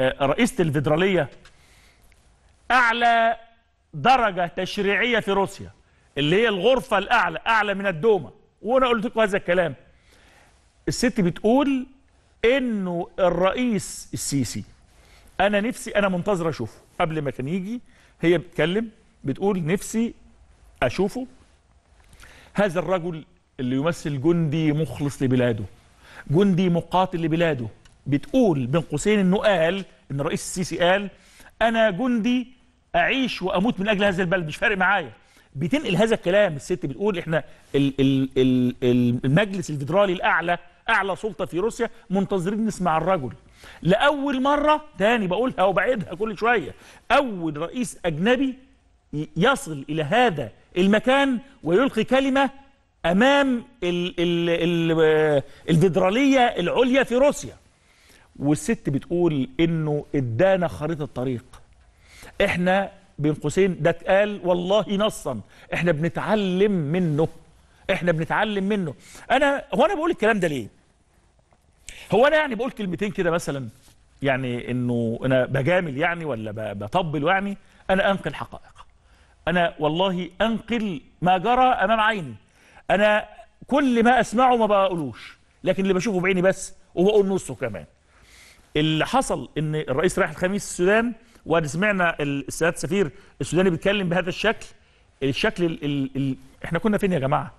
آه، رئيسة الفيدرالية أعلى درجة تشريعية في روسيا اللي هي الغرفة الأعلى أعلى من الدومة وأنا قلت لكم هذا الكلام الست بتقول إنه الرئيس السيسي أنا نفسي أنا منتظر أشوفه قبل ما كان يجي هي بتتكلم بتقول نفسي أشوفه هذا الرجل اللي يمثل جندي مخلص لبلاده جندي مقاتل لبلاده بتقول بين قوسين انه قال ان الرئيس السيسي قال انا جندي اعيش واموت من اجل هذا البلد مش فارق معايا بتنقل هذا الكلام الست بتقول احنا الـ الـ الـ المجلس الفيدرالي الاعلى اعلى سلطه في روسيا منتظرين نسمع الرجل لاول مره تاني بقولها وبعيدها كل شويه اول رئيس اجنبي يصل الى هذا المكان ويلقي كلمه امام الفيدراليه العليا في روسيا والست بتقول انه ادانا خريطه طريق احنا بين قوسين ده اتقال والله نصا احنا بنتعلم منه احنا بنتعلم منه انا هو انا بقول الكلام ده ليه هو انا يعني بقول كلمتين كده مثلا يعني انه انا بجامل يعني ولا بطبل يعني انا انقل حقائق انا والله انقل ما جرى امام عيني انا كل ما اسمعه ما بقولوش لكن اللي بشوفه بعيني بس وبقول نصه كمان اللي حصل ان الرئيس رايح الخميس السودان وسمعنا سمعنا السفير السوداني بيتكلم بهذا الشكل الشكل الـ الـ الـ احنا كنا فين يا جماعه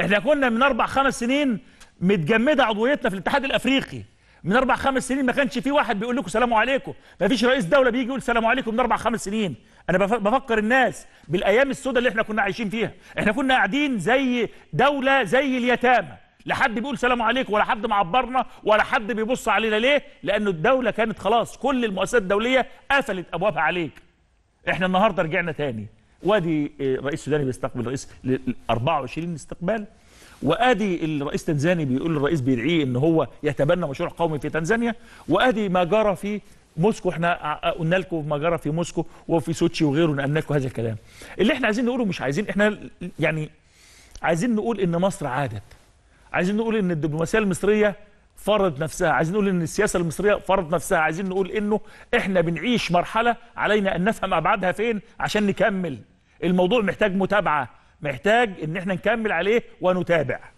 احنا كنا من اربع خمس سنين متجمده عضويتنا في الاتحاد الافريقي من اربع خمس سنين ما كانش في واحد بيقول لكم سلام عليكم ما فيش رئيس دوله بيجي يقول سلام عليكم من اربع خمس سنين انا بفكر الناس بالايام السوداء اللي احنا كنا عايشين فيها احنا كنا قاعدين زي دوله زي اليتامى لا حد بيقول سلام عليكم ولا حد معبرنا ولا حد بيبص علينا ليه لان الدوله كانت خلاص كل المؤسسات الدوليه قفلت ابوابها عليك احنا النهارده رجعنا تاني وادي الرئيس آه، السوداني بيستقبل رئيس 24 استقبال وادي الرئيس التنزاني بيقول الرئيس بيدعيه ان هو يتبنى مشروع قومي في تنزانيا وادي ما جرى في موسكو احنا آه، آه، قلنا لكم ما جرى في موسكو وفي سوتشي وغيره نقلنا لكم هذا الكلام اللي احنا عايزين نقوله مش عايزين احنا يعني عايزين نقول ان مصر عادت عايزين نقول ان الدبلوماسيه المصريه فرضت نفسها عايزين نقول ان السياسه المصريه فرضت نفسها عايزين نقول انه احنا بنعيش مرحله علينا ان نفهم ابعادها فين عشان نكمل الموضوع محتاج متابعه محتاج ان احنا نكمل عليه ونتابع